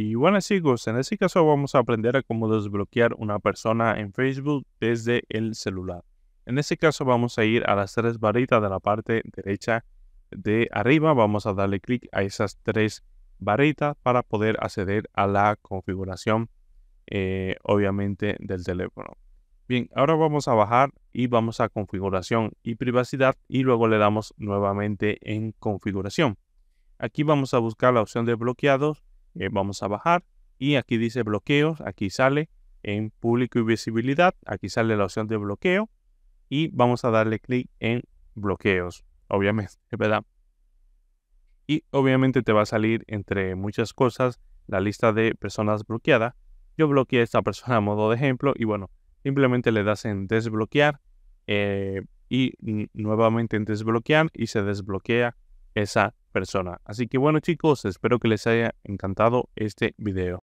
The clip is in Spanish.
Y bueno chicos, en este caso vamos a aprender a cómo desbloquear una persona en Facebook desde el celular. En este caso vamos a ir a las tres varitas de la parte derecha de arriba. Vamos a darle clic a esas tres varitas para poder acceder a la configuración, eh, obviamente, del teléfono. Bien, ahora vamos a bajar y vamos a configuración y privacidad y luego le damos nuevamente en configuración. Aquí vamos a buscar la opción de bloqueados eh, vamos a bajar y aquí dice bloqueos, aquí sale en público y visibilidad, aquí sale la opción de bloqueo y vamos a darle clic en bloqueos, obviamente, ¿verdad? Y obviamente te va a salir entre muchas cosas la lista de personas bloqueadas. Yo bloqueé a esta persona a modo de ejemplo y bueno, simplemente le das en desbloquear eh, y nuevamente en desbloquear y se desbloquea esa persona. Así que bueno chicos, espero que les haya encantado este video.